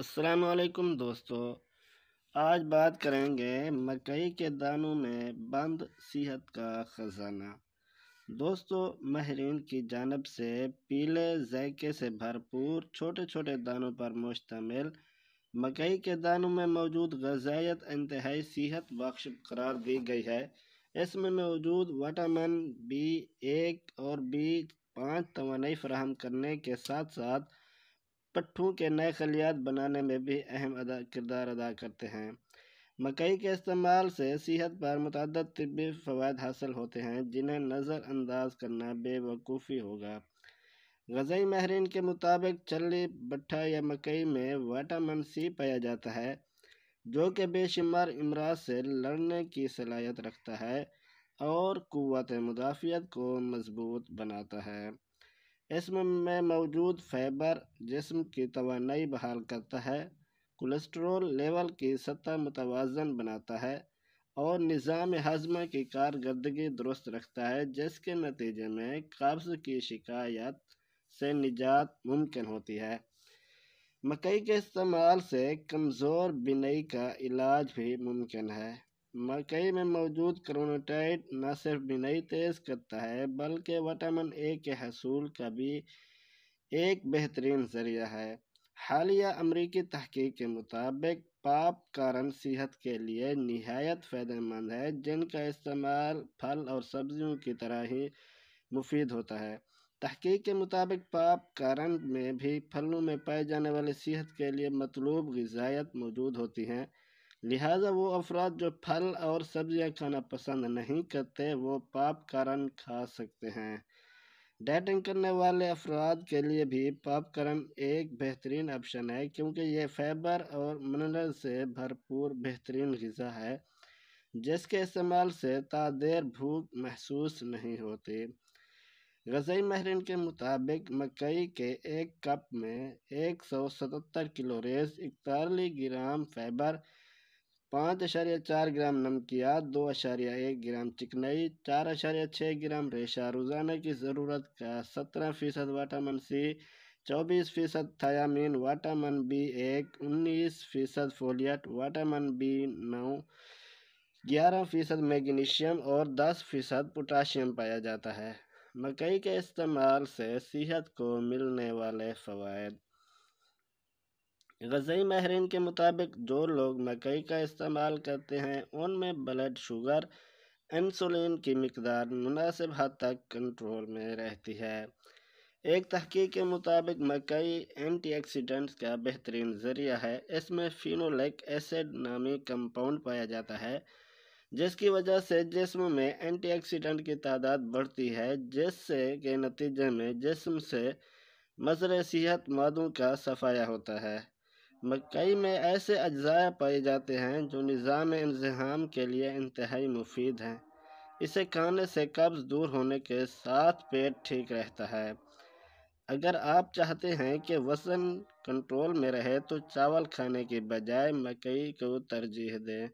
असलकुम दोस्तों आज बात करेंगे मकई के दानों में बंद सेहत का ख़जाना दोस्तों महरीन की जानब से पीले जायके से भरपूर छोटे छोटे दानों पर मुश्तमिल मकई के दानों में मौजूद गजायत इंतहाई सेहत बख्श करार दी गई है इसमें मौजूद वाटामिन बी एक और बी पाँच तो फ्राहम करने के साथ साथ पट्ठों के नए खलियात बनाने में भी अहम अदा किरदार अदा करते हैं मकई के इस्तेमाल से सेहत पर मतद तबी फ़वाद हासिल होते हैं जिन्हें नज़रअंदाज करना बेवकूफ़ी होगा गज़ई माहरीन के मुताबिक चली भट्ठा या मकई में वाटामिन सी पाया जाता है जो कि बेशुमार अमराज से लड़ने की सलाहियत रखता है और क़वत मुदाफ़ियत को मजबूत बनाता है इसमें में मौजूद फाइबर जिसम की तोानाई बहाल करता है कोलेस्ट्रॉल लेवल की सतह मुतवाजन बनाता है और निज़ाम हजम की कारदगी दुरुस्त रखता है जिसके नतीजे में कब्ज़ की शिकायत से निजात मुमकिन होती है मकई के इस्तेमाल से कमज़ोर बिनई का इलाज भी मुमकिन है मकई में मौजूद क्रोनोटाइट न सिर्फ बिनाई तेज करता है बल्कि वटामिन ए के हसूल का भी एक बेहतरीन जरिया है हालिया अमरीकी तहकीक के मुताबिक पाप कारण सेहत के लिए नहायत फ़ायदेमंद है जिनका इस्तेमाल फल और सब्जियों की तरह ही मुफीद होता है तहकीक के मुताबिक पाप कारण में भी फलों में पाए जाने वाले सेहत के लिए मतलूब गजायत मौजूद होती हैं लिहाजा वो अफराद जो फल और सब्जियां खाना पसंद नहीं करते वो पाप कारण खा सकते हैं डाइटिंग करने वाले अफराद के लिए भी पाप एक बेहतरीन ऑप्शन है क्योंकि यह फाइबर और मिनरल से भरपूर बेहतरीन गज़ा है जिसके इस्तेमाल से तादेर भूख महसूस नहीं होती गज़ई महरीन के मुताबिक मकई के एक कप में एक सौ सतहत्तर किलोरेज इकतालीस ग्राम फाइबर पाँच अशार्य चार ग्राम नमकिया दो अशार्य एक ग्राम चिकनाई चार अशार्य छः ग्राम रेशा रोजाना की ज़रूरत का सत्रह फीसद वाटामन सी चौबीस फीसद थायामिन वाटामन बी एक उन्नीस फीसद फोलियट वाटामन बी नौ ग्यारह फीसद मैगनीशियम और दस फीसद पोटाशियम पाया जाता है मकई के इस्तेमाल से सेहत को मिलने वाले फ़वाद गज़ई माहरीन के मुताबिक जो लोग मकई का इस्तेमाल करते हैं उनमें ब्लड शुगर इंसुलिन की मकदार मुनासिब हद तक कंट्रोल में रहती है एक तहकीक के मुताबिक मकई एंटीऑक्सीडेंट्स का बेहतरीन ज़रिया है इसमें फिनोलिक एसिड नामी कंपाउंड पाया जाता है जिसकी वजह से जिसम में एंटीऑक्सीडेंट की तादाद बढ़ती है जिससे के नतीजे में जिसम से मजर सेहत मादों का सफाया होता है मकई में ऐसे अज्ज़ा पाए जाते हैं जो निज़ाम इंजहाम के लिए इंतहाई मुफीद हैं इसे खाने से कब्ज़ दूर होने के साथ पेट ठीक रहता है अगर आप चाहते हैं कि वज़न कंट्रोल में रहे तो चावल खाने के बजाय मकई को तरजीह दें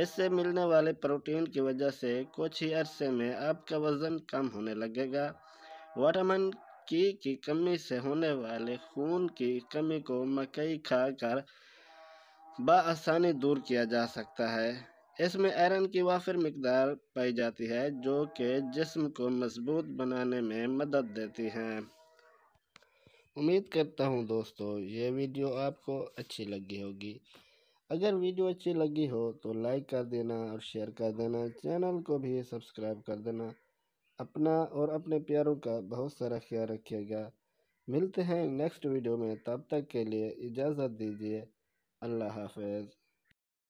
ऐसे मिलने वाले प्रोटीन की वजह से कुछ ही अरसे में आपका वज़न कम होने लगेगा वाटामिन मक्के की कमी से होने वाले खून की कमी को मकई खाकर बआसानी दूर किया जा सकता है इसमें आयरन की वाफिर मकदार पाई जाती है जो कि जिस्म को मजबूत बनाने में मदद देती है उम्मीद करता हूँ दोस्तों ये वीडियो आपको अच्छी लगी होगी अगर वीडियो अच्छी लगी हो तो लाइक कर देना और शेयर कर देना चैनल को भी सब्सक्राइब कर देना अपना और अपने प्यारों का बहुत सारा ख्याल रखिएगा मिलते हैं नेक्स्ट वीडियो में तब तक के लिए इजाज़त दीजिए अल्लाह हाफिज़